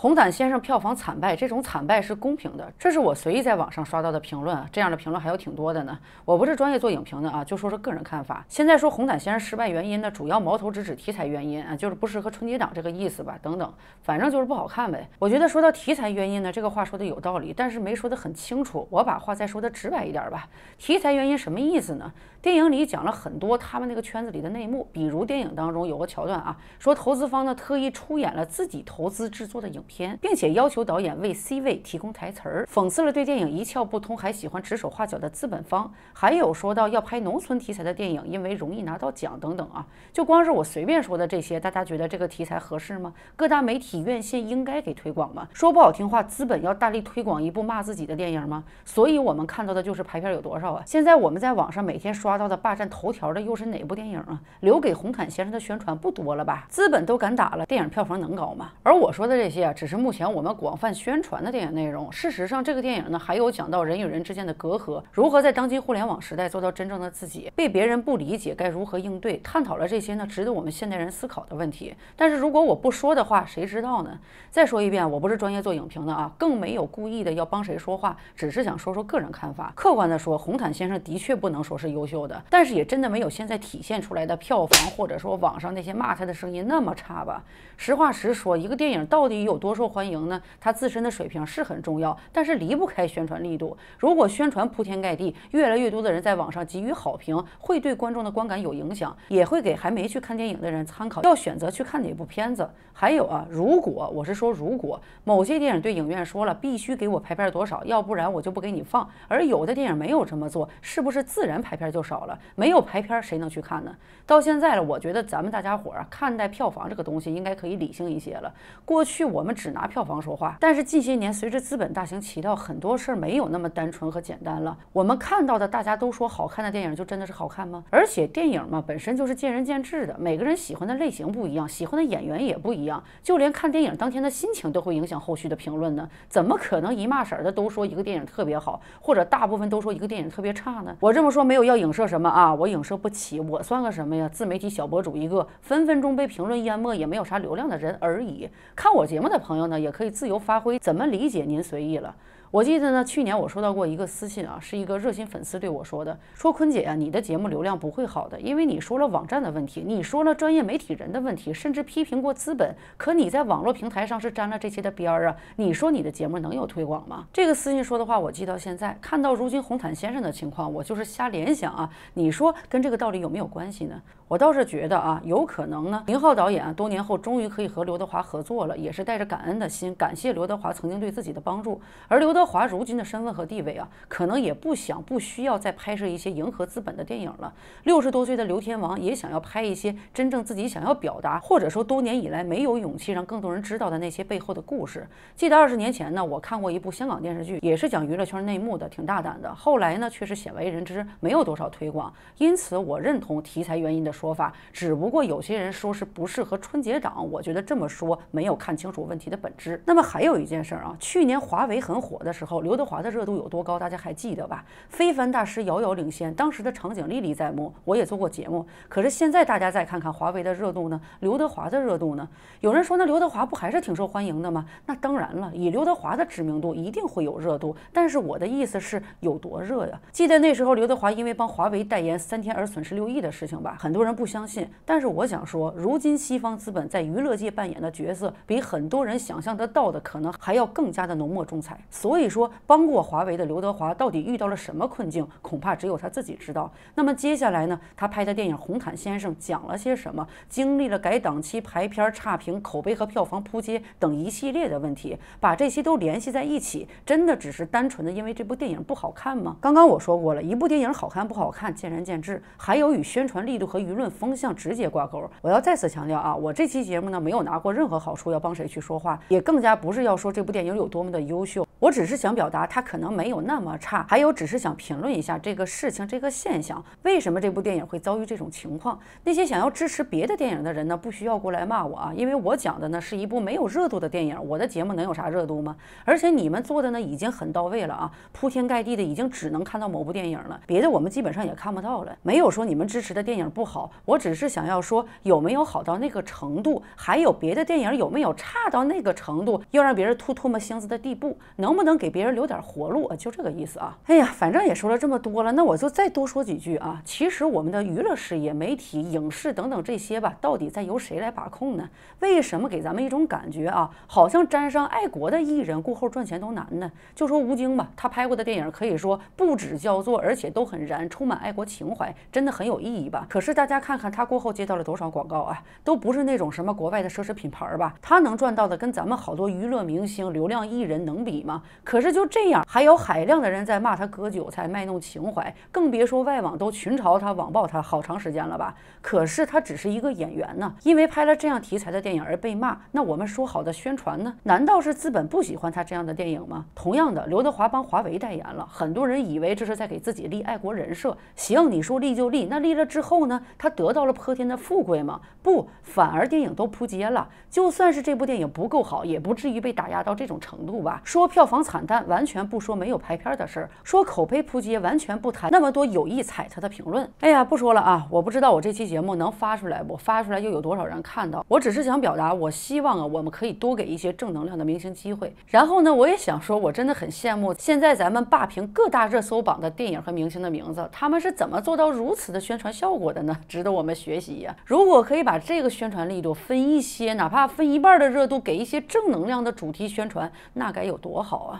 红毯先生票房惨败，这种惨败是公平的。这是我随意在网上刷到的评论，这样的评论还有挺多的呢。我不是专业做影评的啊，就说说个人看法。现在说红毯先生失败原因呢，主要矛头直指题材原因啊，就是不适合春节档这个意思吧？等等，反正就是不好看呗。我觉得说到题材原因呢，这个话说的有道理，但是没说的很清楚。我把话再说的直白一点吧，题材原因什么意思呢？电影里讲了很多他们那个圈子里的内幕，比如电影当中有个桥段啊，说投资方呢特意出演了自己投资制作的影。片，并且要求导演为 C 位提供台词儿，讽刺了对电影一窍不通还喜欢指手画脚的资本方。还有说到要拍农村题材的电影，因为容易拿到奖等等啊。就光是我随便说的这些，大家觉得这个题材合适吗？各大媒体、院线应该给推广吗？说不好听话，资本要大力推广一部骂自己的电影吗？所以我们看到的就是排片有多少啊？现在我们在网上每天刷到的霸占头条的又是哪部电影啊？留给红毯先生的宣传不多了吧？资本都敢打了，电影票房能高吗？而我说的这些啊。只是目前我们广泛宣传的电影内容。事实上，这个电影呢，还有讲到人与人之间的隔阂，如何在当今互联网时代做到真正的自己，被别人不理解该如何应对，探讨了这些呢，值得我们现代人思考的问题。但是如果我不说的话，谁知道呢？再说一遍，我不是专业做影评的啊，更没有故意的要帮谁说话，只是想说说个人看法。客观的说，红毯先生的确不能说是优秀的，但是也真的没有现在体现出来的票房，或者说网上那些骂他的声音那么差吧。实话实说，一个电影到底有多？多受欢迎呢？它自身的水平是很重要，但是离不开宣传力度。如果宣传铺天盖地，越来越多的人在网上给予好评，会对观众的观感有影响，也会给还没去看电影的人参考，要选择去看哪部片子。还有啊，如果我是说，如果某些电影对影院说了必须给我排片多少，要不然我就不给你放。而有的电影没有这么做，是不是自然排片就少了？没有排片，谁能去看呢？到现在了，我觉得咱们大家伙儿看待票房这个东西应该可以理性一些了。过去我们。只拿票房说话，但是近些年随着资本大行其道，很多事儿没有那么单纯和简单了。我们看到的大家都说好看的电影，就真的是好看吗？而且电影嘛，本身就是见仁见智的，每个人喜欢的类型不一样，喜欢的演员也不一样，就连看电影当天的心情都会影响后续的评论呢。怎么可能一骂婶儿的都说一个电影特别好，或者大部分都说一个电影特别差呢？我这么说没有要影射什么啊，我影射不起，我算个什么呀？自媒体小博主一个，分分钟被评论淹没，也没有啥流量的人而已。看我节目的朋。朋友呢，也可以自由发挥，怎么理解您随意了。我记得呢，去年我收到过一个私信啊，是一个热心粉丝对我说的，说坤姐啊，你的节目流量不会好的，因为你说了网站的问题，你说了专业媒体人的问题，甚至批评过资本，可你在网络平台上是沾了这些的边儿啊，你说你的节目能有推广吗？这个私信说的话，我记到现在，看到如今红毯先生的情况，我就是瞎联想啊，你说跟这个道理有没有关系呢？我倒是觉得啊，有可能呢。宁浩导演啊，多年后终于可以和刘德华合作了，也是带着感恩的心，感谢刘德华曾经对自己的帮助，而刘德。德华如今的身份和地位啊，可能也不想、不需要再拍摄一些迎合资本的电影了。六十多岁的刘天王也想要拍一些真正自己想要表达，或者说多年以来没有勇气让更多人知道的那些背后的故事。记得二十年前呢，我看过一部香港电视剧，也是讲娱乐圈内幕的，挺大胆的。后来呢，却是鲜为人知，没有多少推广。因此，我认同题材原因的说法，只不过有些人说是不适合春节档，我觉得这么说没有看清楚问题的本质。那么还有一件事儿啊，去年华为很火的。的时候，刘德华的热度有多高，大家还记得吧？非凡大师遥遥领先，当时的场景历历在目。我也做过节目，可是现在大家再看看华为的热度呢，刘德华的热度呢？有人说，那刘德华不还是挺受欢迎的吗？那当然了，以刘德华的知名度，一定会有热度。但是我的意思是有多热呀？记得那时候刘德华因为帮华为代言三天而损失六亿的事情吧？很多人不相信，但是我想说，如今西方资本在娱乐界扮演的角色，比很多人想象得到的可能还要更加的浓墨重彩。所以。所以说，帮过华为的刘德华到底遇到了什么困境？恐怕只有他自己知道。那么接下来呢？他拍的电影《红毯先生》讲了些什么？经历了改档期、排片、差评、口碑和票房扑街等一系列的问题，把这些都联系在一起，真的只是单纯的因为这部电影不好看吗？刚刚我说过了，一部电影好看不好看，见仁见智，还有与宣传力度和舆论风向直接挂钩。我要再次强调啊，我这期节目呢，没有拿过任何好处要帮谁去说话，也更加不是要说这部电影有多么的优秀，我只是。是想表达他可能没有那么差，还有只是想评论一下这个事情，这个现象，为什么这部电影会遭遇这种情况？那些想要支持别的电影的人呢，不需要过来骂我啊，因为我讲的呢是一部没有热度的电影，我的节目能有啥热度吗？而且你们做的呢已经很到位了啊，铺天盖地的已经只能看到某部电影了，别的我们基本上也看不到了。没有说你们支持的电影不好，我只是想要说有没有好到那个程度，还有别的电影有没有差到那个程度，要让别人吐唾沫星子的地步，能不能？给别人留点活路啊，就这个意思啊。哎呀，反正也说了这么多了，那我就再多说几句啊。其实我们的娱乐事业、媒体、影视等等这些吧，到底在由谁来把控呢？为什么给咱们一种感觉啊，好像沾上爱国的艺人过后赚钱都难呢？就说吴京吧，他拍过的电影可以说不止叫作，而且都很燃，充满爱国情怀，真的很有意义吧。可是大家看看他过后接到了多少广告啊，都不是那种什么国外的奢侈品牌吧？他能赚到的跟咱们好多娱乐明星、流量艺人能比吗？可是就这样，还有海量的人在骂他割韭菜、卖弄情怀，更别说外网都群嘲他、网暴他好长时间了吧？可是他只是一个演员呢，因为拍了这样题材的电影而被骂，那我们说好的宣传呢？难道是资本不喜欢他这样的电影吗？同样的，刘德华帮华为代言了，很多人以为这是在给自己立爱国人设。行，你说立就立，那立了之后呢？他得到了泼天的富贵吗？不，反而电影都扑街了。就算是这部电影不够好，也不至于被打压到这种程度吧？说票房。惨淡，完全不说没有拍片的事儿，说口碑扑街，完全不谈那么多有意踩他的评论。哎呀，不说了啊！我不知道我这期节目能发出来，我发出来又有多少人看到？我只是想表达，我希望啊，我们可以多给一些正能量的明星机会。然后呢，我也想说，我真的很羡慕现在咱们霸屏各大热搜榜的电影和明星的名字，他们是怎么做到如此的宣传效果的呢？值得我们学习呀！如果可以把这个宣传力度分一些，哪怕分一半的热度给一些正能量的主题宣传，那该有多好啊！